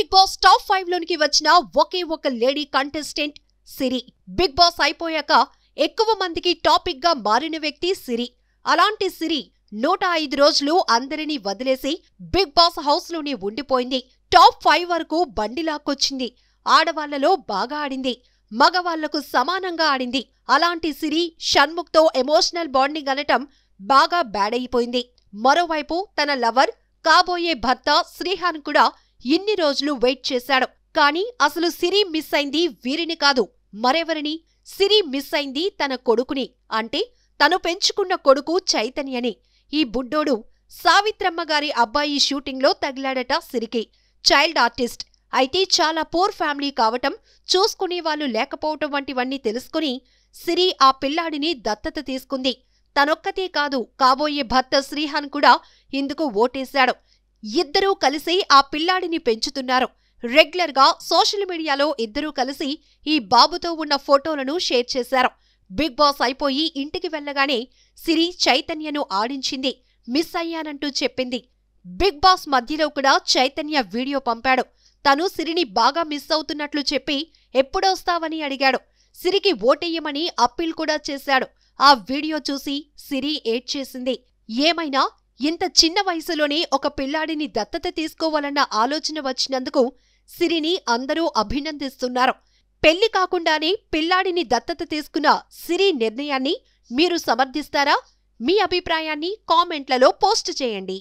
big boss top five లోనికి వచ్చిన ఒకే ఒక lady contestant Siri Bigg Boss అయిపోయాక ఎక్కువ మందికి టాపిక్ గా మారిన వ్యక్తి సిరి అలాంటి సిరి నూట ఐదు రోజులు అందరినీ వదిలేసి బిగ్ బాస్ హౌస్ లోనే ఉండిపోయింది టాప్ ఫైవ్ వరకు బండి లాక్కొచ్చింది ఆడవాళ్లలో బాగా ఆడింది మగవాళ్లకు సమానంగా ఆడింది అలాంటి సిరి షణ్ముఖ్తో ఎమోషనల్ బాండింగ్ అనటం బాగా బ్యాడైపోయింది మరోవైపు తన లవర్ కాబోయే భర్త శ్రీహాన్ కూడా ఇన్ని రోజులు వెయిట్ చేశాడు కానీ అసలు సిరి మిస్ అయింది వీరిని కాదు మరెవరిని సిరి మిస్ అయింది తన కొడుకుని అంటే తను పెంచుకున్న కొడుకు చైతన్యని ఈ బుడ్డోడు సావిత్రమ్మగారి అబ్బాయి షూటింగ్లో తగిలాడట సిరికి చైల్డ్ ఆర్టిస్ట్ అయితే చాలా పూర్ ఫ్యామిలీ కావటం చూసుకునేవాళ్ళు లేకపోవటం వంటివన్నీ తెలుసుకుని సిరి ఆ పిల్లాడిని దత్తత తీసుకుంది తనొక్కతే కాదు కాబోయే భర్త శ్రీహాన్ కూడా ఇందుకు ఓటేశాడు ఇద్దరూ కలిసి ఆ పిల్లాడిని పెంచుతున్నారు రెగ్యులర్గా సోషల్ మీడియాలో ఇద్దరూ కలిసి ఈ బాబుతో ఉన్న ఫోటోలను షేర్ చేశారు బిగ్ బాస్ అయిపోయి ఇంటికి వెళ్ళగానే సిరి చైతన్యను ఆడించింది మిస్ అయ్యానంటూ చెప్పింది బిగ్ బాస్ మధ్యలో కూడా చైతన్య వీడియో పంపాడు తను సిరిని బాగా మిస్ అవుతున్నట్లు చెప్పి ఎప్పుడొస్తావని అడిగాడు సిరికి ఓటెయ్యమని అప్పీల్ కూడా చేశాడు ఆ వీడియో చూసి సిరి ఏడ్చేసింది ఏమైనా ఇంత చిన్న వయసులోనే ఒక పిల్లాడిని దత్తత తీసుకోవాలన్న ఆలోచన వచ్చినందుకు సిరిని అందరూ అభినందిస్తున్నారు పెళ్లి కాకుండానే పిల్లాడిని దత్తత తీసుకున్న సిరి నిర్ణయాన్ని మీరు సమర్థిస్తారా మీ అభిప్రాయాన్ని కామెంట్లలో పోస్ట్ చేయండి